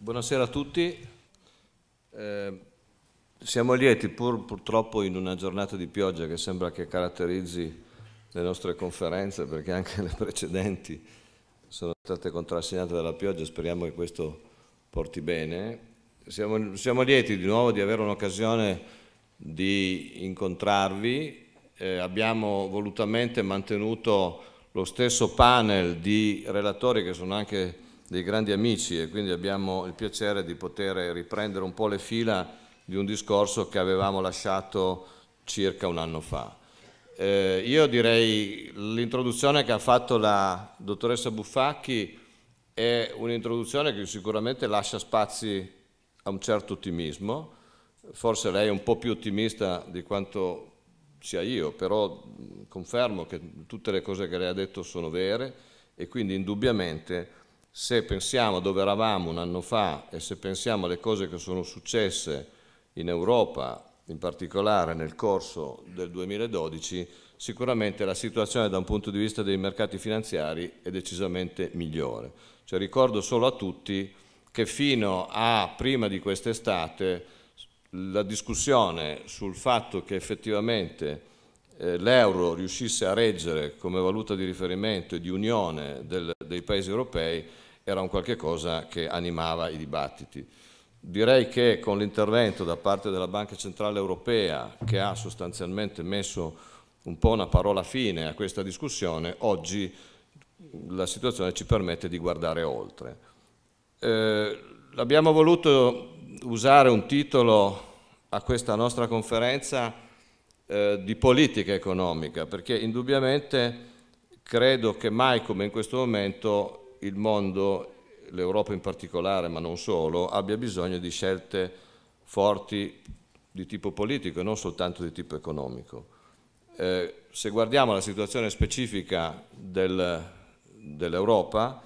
Buonasera a tutti. Eh, siamo lieti, pur, purtroppo in una giornata di pioggia che sembra che caratterizzi le nostre conferenze, perché anche le precedenti sono state contrassegnate dalla pioggia, speriamo che questo porti bene. Siamo, siamo lieti di nuovo di avere un'occasione di incontrarvi. Eh, abbiamo volutamente mantenuto lo stesso panel di relatori che sono anche dei grandi amici e quindi abbiamo il piacere di poter riprendere un po' le fila di un discorso che avevamo lasciato circa un anno fa. Eh, io direi l'introduzione che ha fatto la dottoressa Buffacchi è un'introduzione che sicuramente lascia spazi a un certo ottimismo, forse lei è un po' più ottimista di quanto sia io, però confermo che tutte le cose che lei ha detto sono vere e quindi indubbiamente se pensiamo dove eravamo un anno fa e se pensiamo alle cose che sono successe in Europa, in particolare nel corso del 2012, sicuramente la situazione da un punto di vista dei mercati finanziari è decisamente migliore. Cioè, ricordo solo a tutti che fino a prima di quest'estate la discussione sul fatto che effettivamente eh, l'euro riuscisse a reggere come valuta di riferimento e di unione del, dei paesi europei era un qualche cosa che animava i dibattiti. Direi che con l'intervento da parte della Banca Centrale Europea, che ha sostanzialmente messo un po' una parola fine a questa discussione, oggi la situazione ci permette di guardare oltre. Eh, abbiamo voluto usare un titolo a questa nostra conferenza eh, di politica economica, perché indubbiamente credo che mai come in questo momento il mondo, l'Europa in particolare, ma non solo, abbia bisogno di scelte forti di tipo politico e non soltanto di tipo economico. Eh, se guardiamo la situazione specifica del, dell'Europa,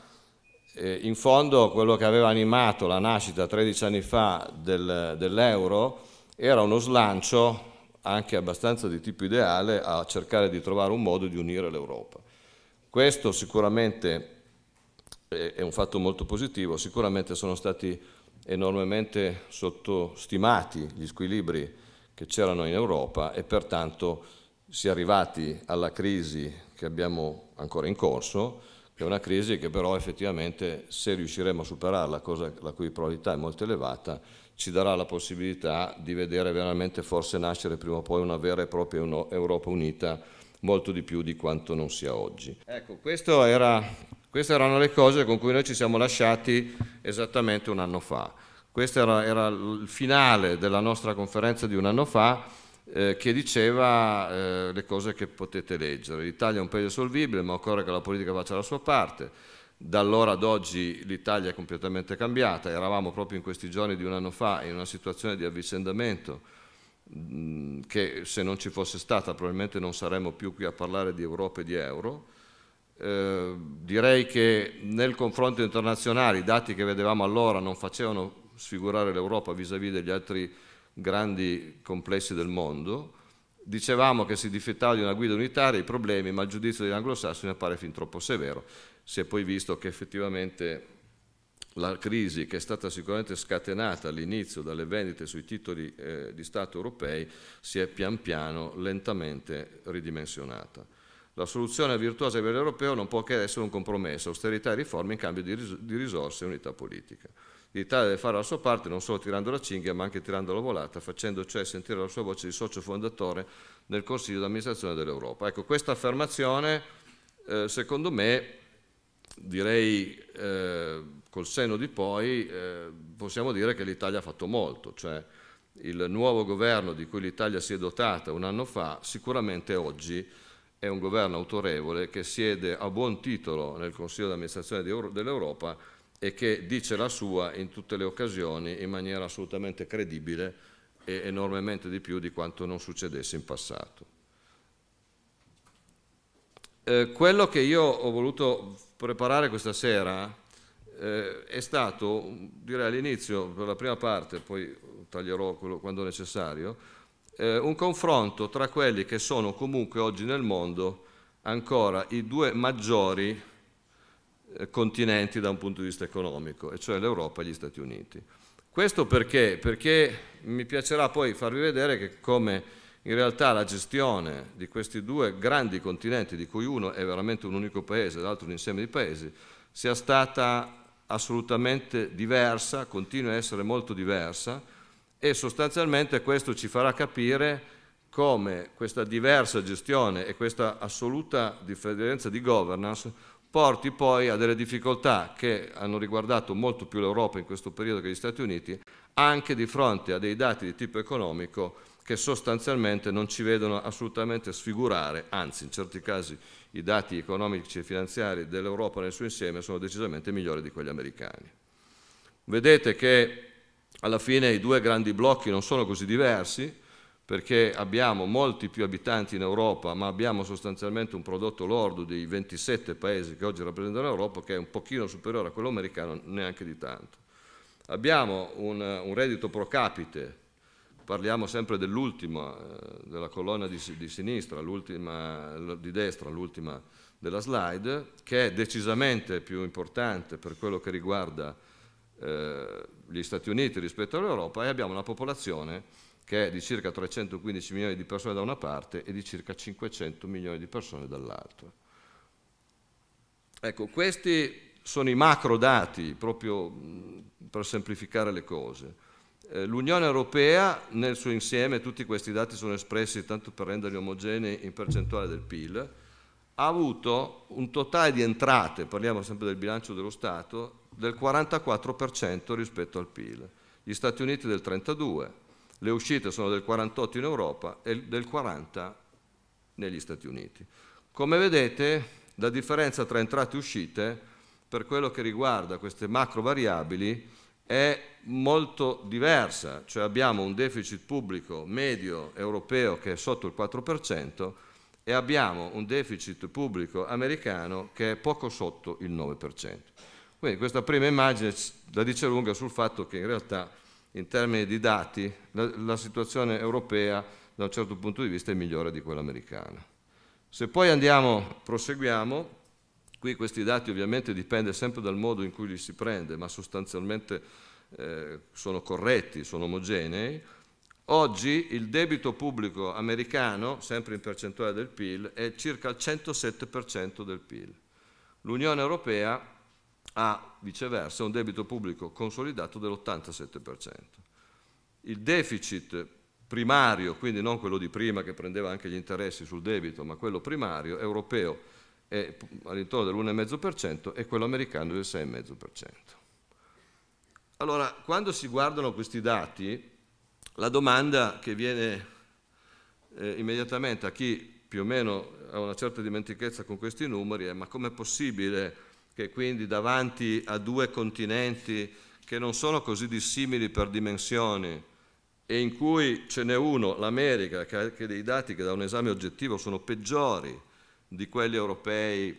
eh, in fondo quello che aveva animato la nascita 13 anni fa del, dell'euro era uno slancio anche abbastanza di tipo ideale a cercare di trovare un modo di unire l'Europa. Questo sicuramente è un fatto molto positivo, sicuramente sono stati enormemente sottostimati gli squilibri che c'erano in Europa e pertanto si è arrivati alla crisi che abbiamo ancora in corso, che è una crisi che però effettivamente se riusciremo a superarla, cosa la cui probabilità è molto elevata, ci darà la possibilità di vedere veramente forse nascere prima o poi una vera e propria Europa unita molto di più di quanto non sia oggi. Ecco, questo era queste erano le cose con cui noi ci siamo lasciati esattamente un anno fa. Questo era, era il finale della nostra conferenza di un anno fa eh, che diceva eh, le cose che potete leggere. L'Italia è un paese solvibile ma occorre che la politica faccia la sua parte. Da allora ad oggi l'Italia è completamente cambiata, eravamo proprio in questi giorni di un anno fa in una situazione di avvicendamento mm, che se non ci fosse stata probabilmente non saremmo più qui a parlare di Europa e di Euro eh, direi che nel confronto internazionale i dati che vedevamo allora non facevano sfigurare l'Europa vis-à-vis degli altri grandi complessi del mondo. Dicevamo che si difettava di una guida unitaria, i problemi, ma il giudizio degli anglosassoni appare fin troppo severo. Si è poi visto che effettivamente la crisi che è stata sicuramente scatenata all'inizio dalle vendite sui titoli eh, di Stato europei si è pian piano lentamente ridimensionata. La soluzione virtuosa a livello europeo non può che essere un compromesso, austerità e riforme in cambio di, ris di risorse e unità politica. L'Italia deve fare la sua parte non solo tirando la cinghia ma anche tirando la volata, facendo cioè sentire la sua voce di socio fondatore nel Consiglio d'amministrazione dell'Europa. Ecco, questa affermazione, eh, secondo me, direi eh, col senno di poi, eh, possiamo dire che l'Italia ha fatto molto, cioè il nuovo governo di cui l'Italia si è dotata un anno fa sicuramente oggi è un governo autorevole che siede a buon titolo nel Consiglio di amministrazione dell'Europa e che dice la sua in tutte le occasioni in maniera assolutamente credibile e enormemente di più di quanto non succedesse in passato. Eh, quello che io ho voluto preparare questa sera eh, è stato, direi all'inizio, per la prima parte, poi taglierò quello, quando necessario, eh, un confronto tra quelli che sono comunque oggi nel mondo ancora i due maggiori eh, continenti da un punto di vista economico, e cioè l'Europa e gli Stati Uniti. Questo perché? Perché mi piacerà poi farvi vedere che come in realtà la gestione di questi due grandi continenti, di cui uno è veramente un unico paese, l'altro un insieme di paesi, sia stata assolutamente diversa, continua a essere molto diversa, e sostanzialmente questo ci farà capire come questa diversa gestione e questa assoluta differenza di governance porti poi a delle difficoltà che hanno riguardato molto più l'Europa in questo periodo che gli Stati Uniti, anche di fronte a dei dati di tipo economico che sostanzialmente non ci vedono assolutamente sfigurare, anzi in certi casi i dati economici e finanziari dell'Europa nel suo insieme sono decisamente migliori di quelli americani. Vedete che alla fine i due grandi blocchi non sono così diversi, perché abbiamo molti più abitanti in Europa, ma abbiamo sostanzialmente un prodotto lordo dei 27 paesi che oggi rappresentano l'Europa, che è un pochino superiore a quello americano, neanche di tanto. Abbiamo un, un reddito pro capite, parliamo sempre dell'ultima, eh, della colonna di, di sinistra, l'ultima di destra, l'ultima della slide, che è decisamente più importante per quello che riguarda eh, gli Stati Uniti rispetto all'Europa e abbiamo una popolazione che è di circa 315 milioni di persone da una parte e di circa 500 milioni di persone dall'altra. Ecco, questi sono i macro dati, proprio per semplificare le cose. Eh, L'Unione Europea nel suo insieme, tutti questi dati sono espressi tanto per renderli omogenei in percentuale del PIL, ha avuto un totale di entrate, parliamo sempre del bilancio dello Stato, del 44% rispetto al PIL, gli Stati Uniti del 32%, le uscite sono del 48% in Europa e del 40% negli Stati Uniti. Come vedete la differenza tra entrate e uscite per quello che riguarda queste macro variabili è molto diversa, cioè abbiamo un deficit pubblico medio europeo che è sotto il 4% e abbiamo un deficit pubblico americano che è poco sotto il 9%. Quindi questa prima immagine la dice lunga sul fatto che in realtà in termini di dati la, la situazione europea da un certo punto di vista è migliore di quella americana. Se poi andiamo, proseguiamo, qui questi dati ovviamente dipende sempre dal modo in cui li si prende, ma sostanzialmente eh, sono corretti, sono omogenei, oggi il debito pubblico americano, sempre in percentuale del PIL, è circa il 107% del PIL. L'Unione Europea ha viceversa un debito pubblico consolidato dell'87%. Il deficit primario, quindi non quello di prima che prendeva anche gli interessi sul debito, ma quello primario europeo è all'intorno dell'1,5% e quello americano del 6,5%. Allora, quando si guardano questi dati, la domanda che viene eh, immediatamente a chi più o meno ha una certa dimentichezza con questi numeri è ma com'è possibile che quindi davanti a due continenti che non sono così dissimili per dimensioni e in cui ce n'è uno, l'America, che ha anche dei dati che da un esame oggettivo sono peggiori di quelli europei,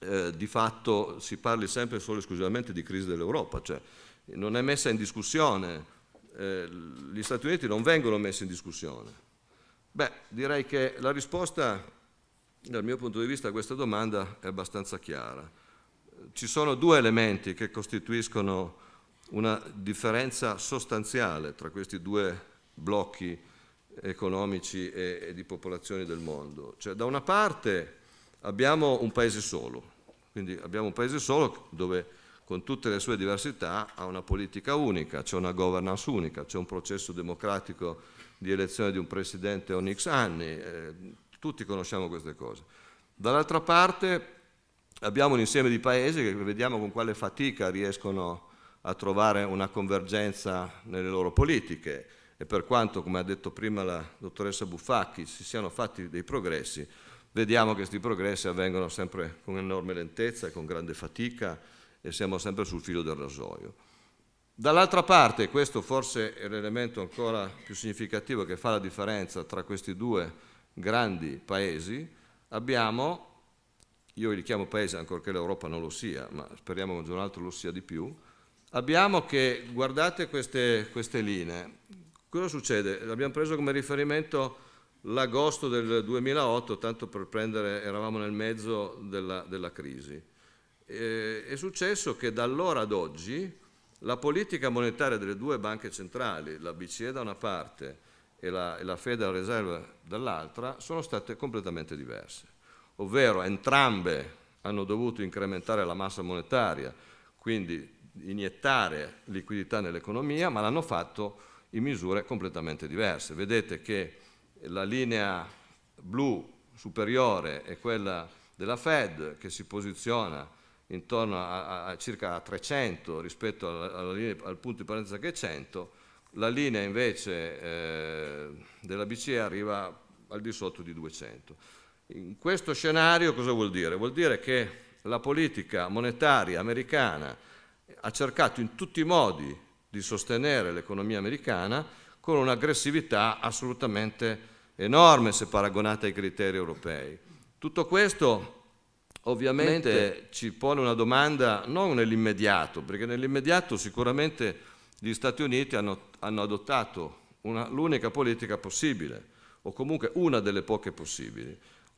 eh, di fatto si parli sempre solo e esclusivamente di crisi dell'Europa, cioè non è messa in discussione, eh, gli Stati Uniti non vengono messi in discussione. Beh, direi che la risposta dal mio punto di vista a questa domanda è abbastanza chiara ci sono due elementi che costituiscono una differenza sostanziale tra questi due blocchi economici e, e di popolazioni del mondo. Cioè, da una parte abbiamo un paese solo, quindi abbiamo un paese solo dove con tutte le sue diversità ha una politica unica, c'è una governance unica, c'è un processo democratico di elezione di un presidente ogni X anni, eh, tutti conosciamo queste cose. Dall'altra parte abbiamo un insieme di paesi che vediamo con quale fatica riescono a trovare una convergenza nelle loro politiche e per quanto, come ha detto prima la dottoressa Buffacchi, si siano fatti dei progressi, vediamo che questi progressi avvengono sempre con enorme lentezza, e con grande fatica e siamo sempre sul filo del rasoio. Dall'altra parte, questo forse è l'elemento ancora più significativo che fa la differenza tra questi due grandi paesi, abbiamo io li chiamo paese ancorché l'Europa non lo sia, ma speriamo che un giorno altro lo sia di più, abbiamo che, guardate queste, queste linee, cosa succede? Abbiamo preso come riferimento l'agosto del 2008, tanto per prendere, eravamo nel mezzo della, della crisi. E, è successo che da allora ad oggi la politica monetaria delle due banche centrali, la BCE da una parte e la, e la Federal Reserve dall'altra, sono state completamente diverse ovvero entrambe hanno dovuto incrementare la massa monetaria, quindi iniettare liquidità nell'economia, ma l'hanno fatto in misure completamente diverse. Vedete che la linea blu superiore è quella della Fed che si posiziona intorno a, a circa 300 rispetto alla, alla linea, al punto di partenza che è 100, la linea invece eh, della BCE arriva al di sotto di 200. In questo scenario cosa vuol dire? Vuol dire che la politica monetaria americana ha cercato in tutti i modi di sostenere l'economia americana con un'aggressività assolutamente enorme se paragonata ai criteri europei. Tutto questo ovviamente ci pone una domanda non nell'immediato, perché nell'immediato sicuramente gli Stati Uniti hanno, hanno adottato l'unica politica possibile, o comunque una delle poche possibili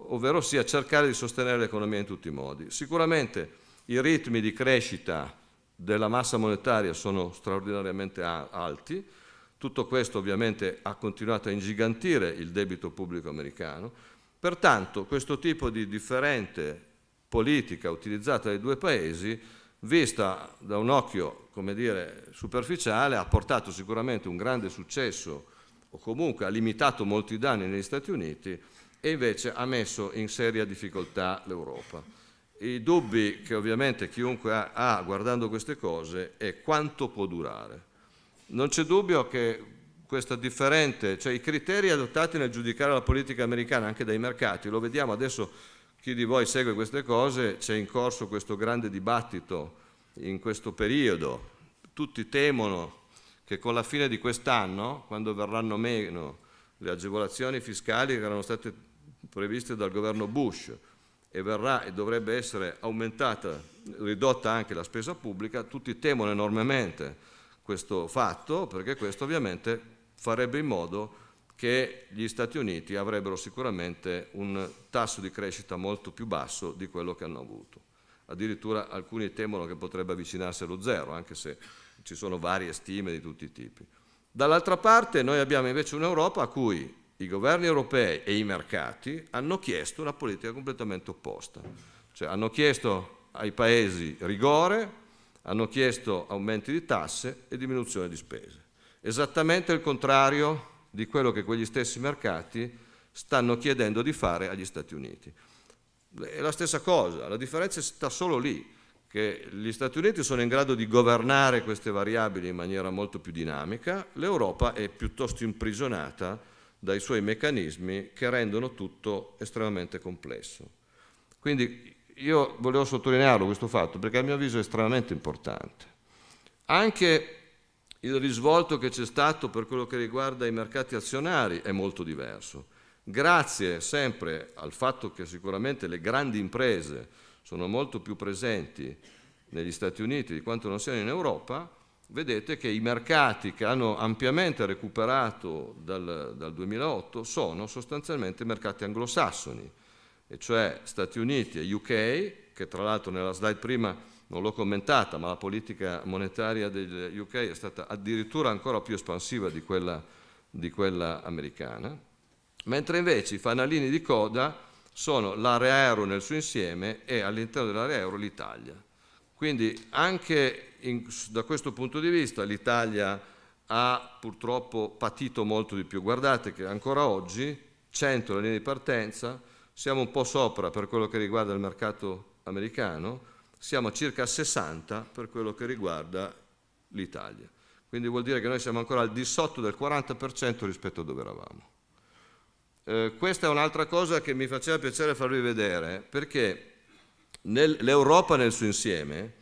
ovvero sia cercare di sostenere l'economia in tutti i modi. Sicuramente i ritmi di crescita della massa monetaria sono straordinariamente alti, tutto questo ovviamente ha continuato a ingigantire il debito pubblico americano, pertanto questo tipo di differente politica utilizzata dai due paesi, vista da un occhio come dire, superficiale, ha portato sicuramente un grande successo o comunque ha limitato molti danni negli Stati Uniti, e invece ha messo in seria difficoltà l'Europa. I dubbi che ovviamente chiunque ha guardando queste cose è quanto può durare. Non c'è dubbio che questa differente, cioè i criteri adottati nel giudicare la politica americana anche dai mercati, lo vediamo adesso chi di voi segue queste cose, c'è in corso questo grande dibattito in questo periodo, tutti temono che con la fine di quest'anno, quando verranno meno le agevolazioni fiscali che erano state previste dal governo Bush e verrà e dovrebbe essere aumentata, ridotta anche la spesa pubblica, tutti temono enormemente questo fatto perché questo ovviamente farebbe in modo che gli Stati Uniti avrebbero sicuramente un tasso di crescita molto più basso di quello che hanno avuto. Addirittura alcuni temono che potrebbe avvicinarsi allo zero, anche se ci sono varie stime di tutti i tipi. Dall'altra parte noi abbiamo invece un'Europa a cui i governi europei e i mercati hanno chiesto una politica completamente opposta. Cioè hanno chiesto ai paesi rigore, hanno chiesto aumenti di tasse e diminuzione di spese. Esattamente il contrario di quello che quegli stessi mercati stanno chiedendo di fare agli Stati Uniti. È la stessa cosa, la differenza sta solo lì, che gli Stati Uniti sono in grado di governare queste variabili in maniera molto più dinamica, l'Europa è piuttosto imprigionata dai suoi meccanismi che rendono tutto estremamente complesso. Quindi io volevo sottolinearlo questo fatto perché a mio avviso è estremamente importante. Anche il risvolto che c'è stato per quello che riguarda i mercati azionari è molto diverso. Grazie sempre al fatto che sicuramente le grandi imprese sono molto più presenti negli Stati Uniti di quanto non siano in Europa, vedete che i mercati che hanno ampiamente recuperato dal, dal 2008 sono sostanzialmente mercati anglosassoni, e cioè Stati Uniti e UK, che tra l'altro nella slide prima non l'ho commentata, ma la politica monetaria del UK è stata addirittura ancora più espansiva di quella, di quella americana, mentre invece i fanalini di coda sono l'area euro nel suo insieme e all'interno dell'area euro l'Italia. Quindi anche in, da questo punto di vista l'Italia ha purtroppo patito molto di più. Guardate che ancora oggi, 100 la linea di partenza, siamo un po' sopra per quello che riguarda il mercato americano, siamo a circa 60 per quello che riguarda l'Italia. Quindi vuol dire che noi siamo ancora al di sotto del 40% rispetto a dove eravamo. Eh, questa è un'altra cosa che mi faceva piacere farvi vedere, perché l'Europa nel suo insieme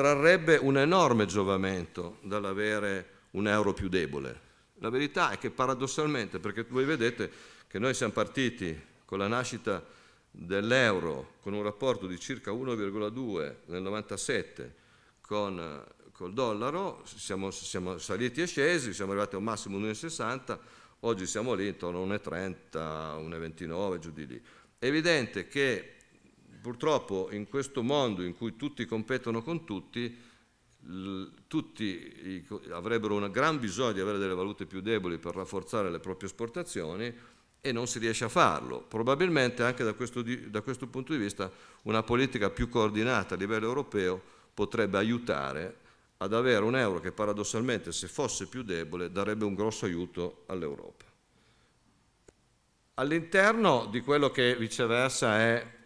trarrebbe un enorme giovamento dall'avere un euro più debole. La verità è che paradossalmente, perché voi vedete che noi siamo partiti con la nascita dell'euro con un rapporto di circa 1,2 nel 97 con col dollaro, siamo, siamo, saliti e scesi, siamo arrivati a un massimo 1,60, oggi siamo lì intorno a 1,30, 1,29, giù di lì. È evidente che Purtroppo in questo mondo in cui tutti competono con tutti, tutti avrebbero un gran bisogno di avere delle valute più deboli per rafforzare le proprie esportazioni e non si riesce a farlo. Probabilmente anche da questo, da questo punto di vista una politica più coordinata a livello europeo potrebbe aiutare ad avere un euro che paradossalmente se fosse più debole darebbe un grosso aiuto all'Europa. All'interno di quello che viceversa è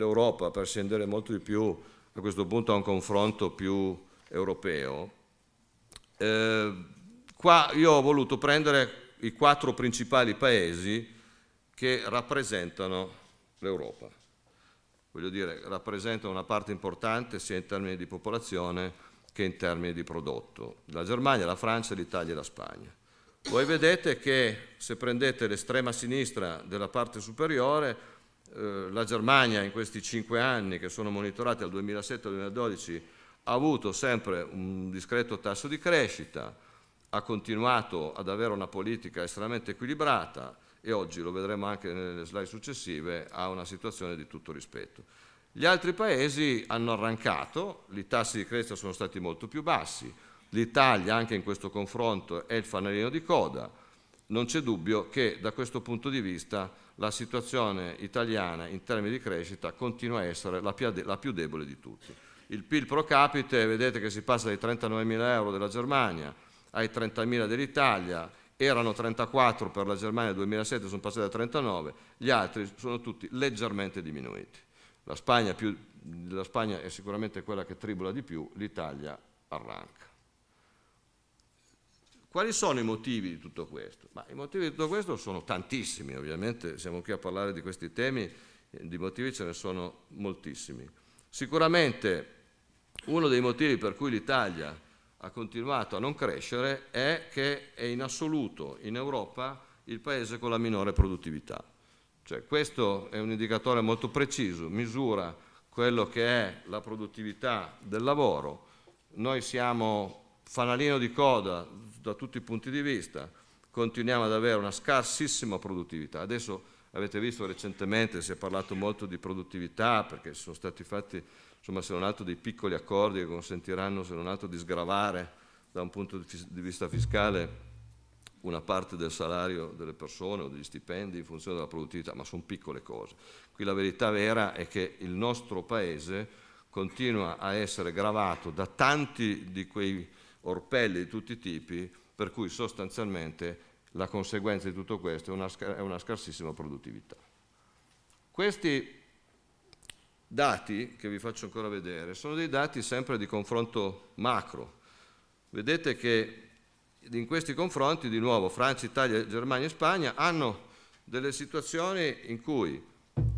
l'Europa per scendere molto di più a questo punto a un confronto più europeo. Eh, qua io ho voluto prendere i quattro principali paesi che rappresentano l'Europa. Voglio dire, rappresentano una parte importante sia in termini di popolazione che in termini di prodotto. La Germania, la Francia, l'Italia e la Spagna. Voi vedete che se prendete l'estrema sinistra della parte superiore eh, la Germania in questi cinque anni che sono monitorati dal 2007 al 2012 ha avuto sempre un discreto tasso di crescita, ha continuato ad avere una politica estremamente equilibrata e oggi, lo vedremo anche nelle slide successive, ha una situazione di tutto rispetto. Gli altri paesi hanno arrancato, i tassi di crescita sono stati molto più bassi, l'Italia anche in questo confronto è il fanalino di coda, non c'è dubbio che da questo punto di vista la situazione italiana in termini di crescita continua a essere la più, la più debole di tutti. Il PIL pro capite, vedete che si passa dai 39.000 euro della Germania ai 30.000 dell'Italia, erano 34 per la Germania nel 2007, sono passati a 39, gli altri sono tutti leggermente diminuiti. La Spagna, più, la Spagna è sicuramente quella che tribula di più, l'Italia arranca. Quali sono i motivi di tutto questo? Ma I motivi di tutto questo sono tantissimi, ovviamente siamo qui a parlare di questi temi, eh, di motivi ce ne sono moltissimi. Sicuramente uno dei motivi per cui l'Italia ha continuato a non crescere è che è in assoluto in Europa il paese con la minore produttività. Cioè, questo è un indicatore molto preciso, misura quello che è la produttività del lavoro. Noi siamo fanalino di coda da tutti i punti di vista, continuiamo ad avere una scarsissima produttività. Adesso avete visto recentemente, si è parlato molto di produttività perché sono stati fatti, insomma, se non altro, dei piccoli accordi che consentiranno, se non altro, di sgravare da un punto di vista fiscale una parte del salario delle persone o degli stipendi in funzione della produttività, ma sono piccole cose. Qui la verità vera è che il nostro Paese continua a essere gravato da tanti di quei orpelli di tutti i tipi, per cui sostanzialmente la conseguenza di tutto questo è una, è una scarsissima produttività. Questi dati che vi faccio ancora vedere sono dei dati sempre di confronto macro. Vedete che in questi confronti di nuovo Francia, Italia, Germania e Spagna hanno delle situazioni in cui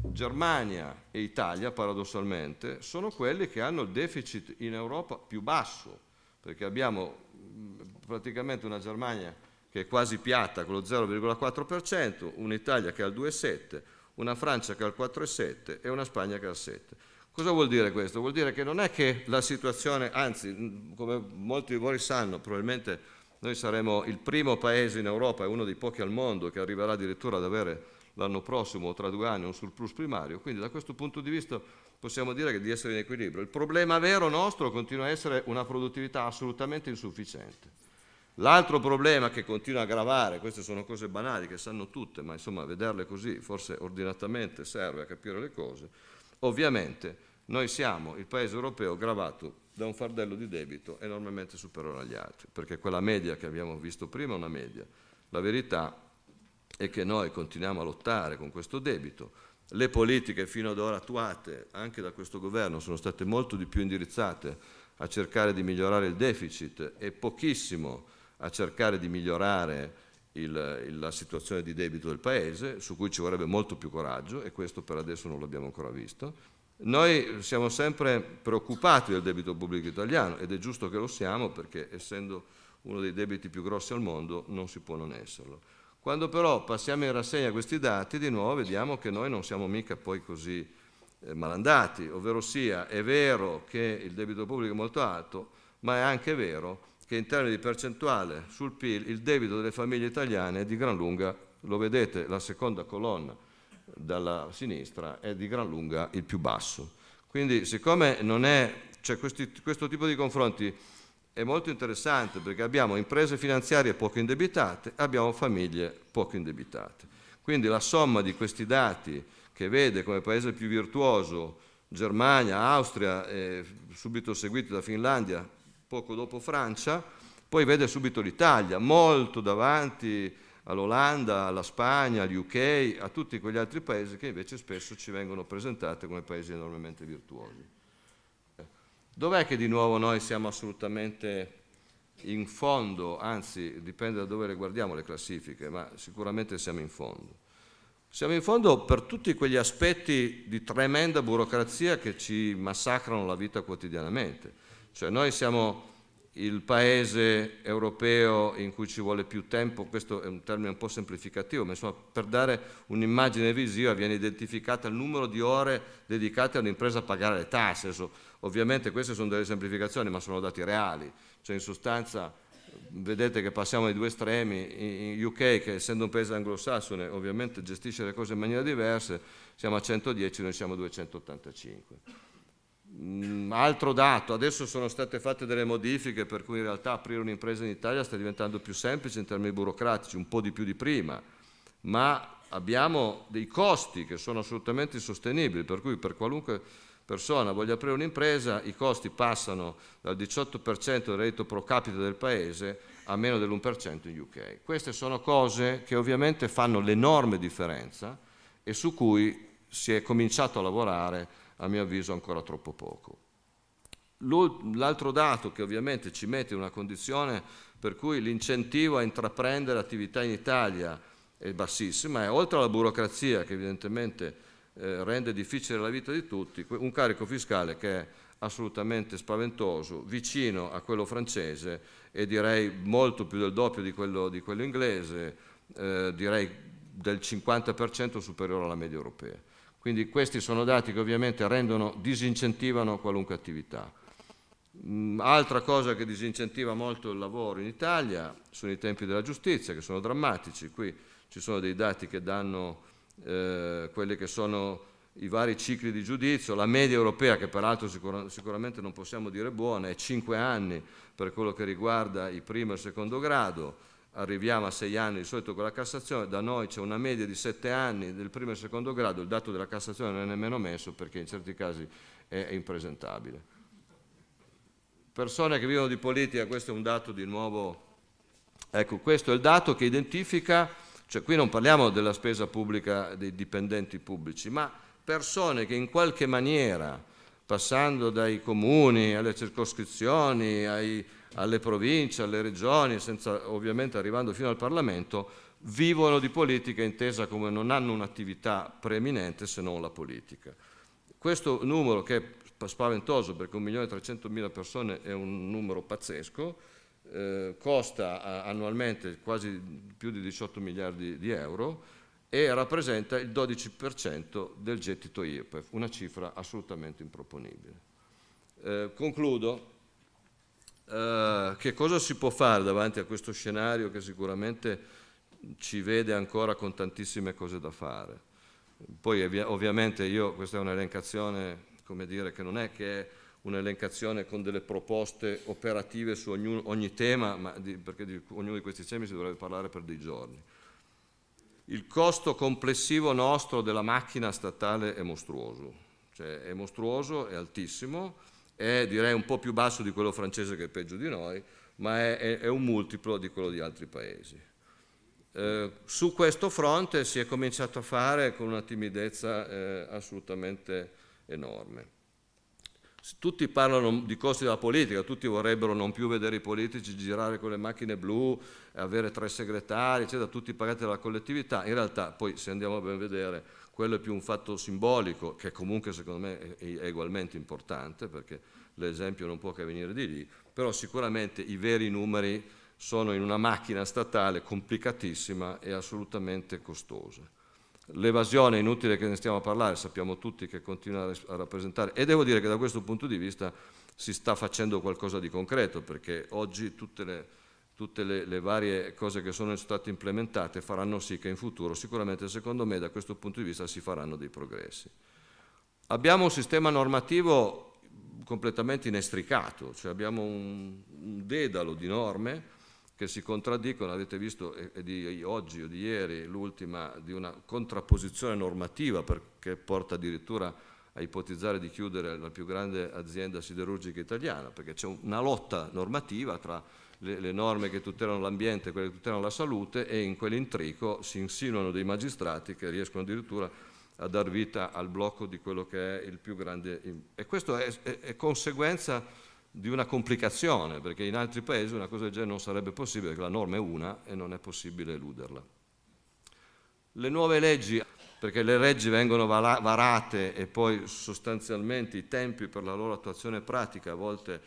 Germania e Italia paradossalmente sono quelli che hanno il deficit in Europa più basso perché abbiamo praticamente una Germania che è quasi piatta con lo 0,4%, un'Italia che ha il 2,7%, una Francia che ha il 4,7% e una Spagna che ha il 7%. Cosa vuol dire questo? Vuol dire che non è che la situazione, anzi, come molti di voi sanno, probabilmente noi saremo il primo paese in Europa e uno dei pochi al mondo che arriverà addirittura ad avere l'anno prossimo o tra due anni un surplus primario, quindi da questo punto di vista possiamo dire che di essere in equilibrio. Il problema vero nostro continua a essere una produttività assolutamente insufficiente. L'altro problema che continua a gravare, queste sono cose banali che sanno tutte, ma insomma vederle così forse ordinatamente serve a capire le cose, ovviamente noi siamo il paese europeo gravato da un fardello di debito enormemente superiore agli altri, perché quella media che abbiamo visto prima è una media. La verità e che noi continuiamo a lottare con questo debito. Le politiche fino ad ora attuate anche da questo governo sono state molto di più indirizzate a cercare di migliorare il deficit e pochissimo a cercare di migliorare il, il, la situazione di debito del Paese, su cui ci vorrebbe molto più coraggio e questo per adesso non l'abbiamo ancora visto. Noi siamo sempre preoccupati del debito pubblico italiano ed è giusto che lo siamo perché essendo uno dei debiti più grossi al mondo non si può non esserlo. Quando però passiamo in rassegna questi dati, di nuovo vediamo che noi non siamo mica poi così eh, malandati, ovvero sia è vero che il debito pubblico è molto alto, ma è anche vero che in termini di percentuale sul PIL il debito delle famiglie italiane è di gran lunga, lo vedete, la seconda colonna dalla sinistra è di gran lunga il più basso. Quindi siccome non è, cioè questi, questo tipo di confronti è molto interessante perché abbiamo imprese finanziarie poco indebitate, abbiamo famiglie poco indebitate. Quindi la somma di questi dati che vede come paese più virtuoso Germania, Austria, eh, subito seguiti da Finlandia, poco dopo Francia, poi vede subito l'Italia, molto davanti all'Olanda, alla Spagna, agli UK, a tutti quegli altri paesi che invece spesso ci vengono presentati come paesi enormemente virtuosi. Dov'è che di nuovo noi siamo assolutamente in fondo, anzi dipende da dove le guardiamo le classifiche, ma sicuramente siamo in fondo. Siamo in fondo per tutti quegli aspetti di tremenda burocrazia che ci massacrano la vita quotidianamente. Cioè noi siamo il paese europeo in cui ci vuole più tempo, questo è un termine un po' semplificativo, ma insomma per dare un'immagine visiva viene identificato il numero di ore dedicate all'impresa a pagare le tasse. Adesso, ovviamente queste sono delle semplificazioni, ma sono dati reali, cioè in sostanza vedete che passiamo ai due estremi, in UK che essendo un paese anglosassone ovviamente gestisce le cose in maniera diversa, siamo a 110, noi siamo a 285. Mm, altro dato, adesso sono state fatte delle modifiche per cui in realtà aprire un'impresa in Italia sta diventando più semplice in termini burocratici, un po' di più di prima, ma abbiamo dei costi che sono assolutamente insostenibili, per cui per qualunque persona voglia aprire un'impresa i costi passano dal 18% del reddito pro capite del paese a meno dell'1% in UK. Queste sono cose che ovviamente fanno l'enorme differenza e su cui si è cominciato a lavorare a mio avviso ancora troppo poco. L'altro dato che ovviamente ci mette in una condizione per cui l'incentivo a intraprendere attività in Italia è bassissimo è oltre alla burocrazia che evidentemente eh, rende difficile la vita di tutti, un carico fiscale che è assolutamente spaventoso, vicino a quello francese e direi molto più del doppio di quello, di quello inglese, eh, direi del 50% superiore alla media europea. Quindi questi sono dati che ovviamente rendono, disincentivano qualunque attività. Mm, altra cosa che disincentiva molto il lavoro in Italia sono i tempi della giustizia, che sono drammatici. Qui ci sono dei dati che danno eh, quelli che sono i vari cicli di giudizio, la media europea, che peraltro sicur sicuramente non possiamo dire buona, è 5 anni per quello che riguarda il primo e il secondo grado, arriviamo a sei anni di solito con la Cassazione, da noi c'è una media di sette anni del primo e secondo grado, il dato della Cassazione non è nemmeno messo perché in certi casi è, è impresentabile. Persone che vivono di politica, questo è un dato di nuovo, ecco questo è il dato che identifica, cioè qui non parliamo della spesa pubblica dei dipendenti pubblici, ma persone che in qualche maniera, passando dai comuni alle circoscrizioni, ai, alle province, alle regioni, senza, ovviamente arrivando fino al Parlamento, vivono di politica intesa come non hanno un'attività preeminente se non la politica. Questo numero che è spaventoso perché 1.300.000 persone è un numero pazzesco, eh, costa eh, annualmente quasi più di 18 miliardi di euro e rappresenta il 12% del gettito IRPEF, una cifra assolutamente improponibile. Eh, concludo eh, che cosa si può fare davanti a questo scenario che sicuramente ci vede ancora con tantissime cose da fare. Poi ovviamente io, questa è un'elencazione, come dire, che non è che è un'elencazione con delle proposte operative su ognuno, ogni tema, ma di, perché di ognuno di questi temi si dovrebbe parlare per dei giorni. Il costo complessivo nostro della macchina statale è mostruoso, cioè è mostruoso, è altissimo, è direi un po' più basso di quello francese che è peggio di noi, ma è, è, è un multiplo di quello di altri paesi. Eh, su questo fronte si è cominciato a fare con una timidezza eh, assolutamente enorme. Tutti parlano di costi della politica, tutti vorrebbero non più vedere i politici girare con le macchine blu, avere tre segretari, eccetera, tutti pagati dalla collettività. In realtà, poi se andiamo a ben vedere, quello è più un fatto simbolico, che comunque secondo me è, è ugualmente importante, perché l'esempio non può che venire di lì, però sicuramente i veri numeri sono in una macchina statale complicatissima e assolutamente costosa. L'evasione, è inutile che ne stiamo a parlare, sappiamo tutti che continua a rappresentare, e devo dire che da questo punto di vista si sta facendo qualcosa di concreto, perché oggi tutte le tutte le, le, varie cose che sono state implementate faranno sì che in futuro sicuramente secondo me da questo punto di vista si faranno dei progressi. Abbiamo un sistema normativo completamente inestricato, cioè abbiamo un, un dedalo di norme che si contraddicono, avete visto eh, di oggi o di ieri l'ultima di una contrapposizione normativa che porta addirittura a ipotizzare di chiudere la più grande azienda siderurgica italiana, perché c'è una lotta normativa tra le, le norme che tutelano l'ambiente e quelle che tutelano la salute e in quell'intrico si insinuano dei magistrati che riescono addirittura a dar vita al blocco di quello che è il più grande... E questo è, è, è conseguenza di una complicazione, perché in altri paesi una cosa del genere non sarebbe possibile, perché la norma è una e non è possibile eluderla. Le nuove leggi, perché le leggi vengono varate e poi sostanzialmente i tempi per la loro attuazione pratica a volte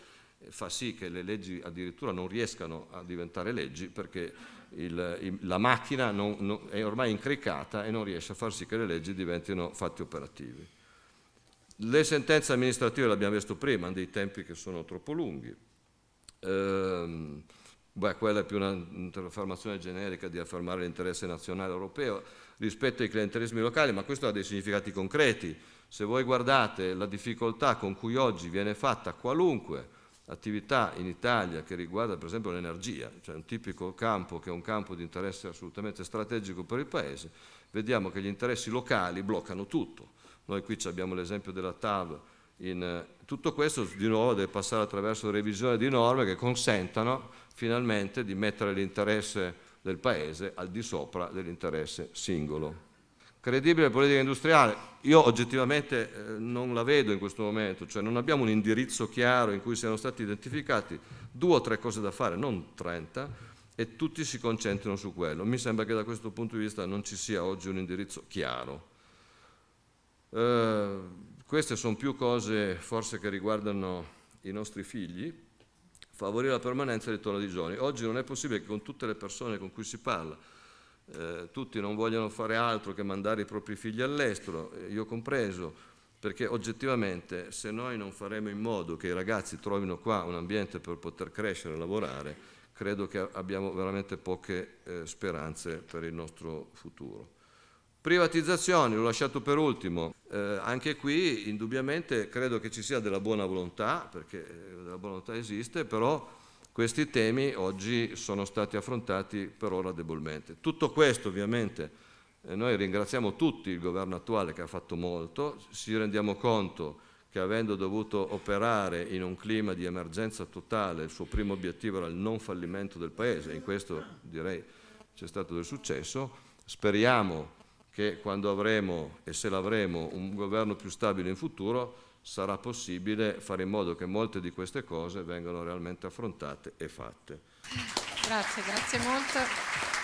fa sì che le leggi addirittura non riescano a diventare leggi perché il, il, la macchina non, non, è ormai incricata e non riesce a far sì che le leggi diventino fatti operativi. Le sentenze amministrative, l'abbiamo visto prima, hanno dei tempi che sono troppo lunghi. Ehm, beh, quella è più un'affermazione generica di affermare l'interesse nazionale europeo rispetto ai clientelismi locali, ma questo ha dei significati concreti. Se voi guardate la difficoltà con cui oggi viene fatta qualunque attività in Italia che riguarda per esempio l'energia, cioè un tipico campo che è un campo di interesse assolutamente strategico per il Paese, vediamo che gli interessi locali bloccano tutto. Noi qui abbiamo l'esempio della TAV, in, eh, tutto questo di nuovo deve passare attraverso revisione di norme che consentano finalmente di mettere l'interesse del Paese al di sopra dell'interesse singolo. Credibile politica industriale, io oggettivamente eh, non la vedo in questo momento, cioè non abbiamo un indirizzo chiaro in cui siano stati identificati due o tre cose da fare, non 30, e tutti si concentrano su quello. Mi sembra che da questo punto di vista non ci sia oggi un indirizzo chiaro. Eh, queste sono più cose forse che riguardano i nostri figli, favorire la permanenza e il ritorno di giovani. Oggi non è possibile che con tutte le persone con cui si parla, eh, tutti non vogliono fare altro che mandare i propri figli all'estero, eh, io compreso, perché oggettivamente se noi non faremo in modo che i ragazzi trovino qua un ambiente per poter crescere e lavorare, credo che abbiamo veramente poche eh, speranze per il nostro futuro. Privatizzazioni, l'ho lasciato per ultimo, eh, anche qui indubbiamente credo che ci sia della buona volontà, perché eh, la volontà esiste, però questi temi oggi sono stati affrontati per ora debolmente. Tutto questo ovviamente eh, noi ringraziamo tutti il governo attuale che ha fatto molto, ci rendiamo conto che avendo dovuto operare in un clima di emergenza totale, il suo primo obiettivo era il non fallimento del Paese, in questo direi c'è stato del successo, speriamo che quando avremo e se l'avremo un governo più stabile in futuro sarà possibile fare in modo che molte di queste cose vengano realmente affrontate e fatte. Grazie, grazie molto.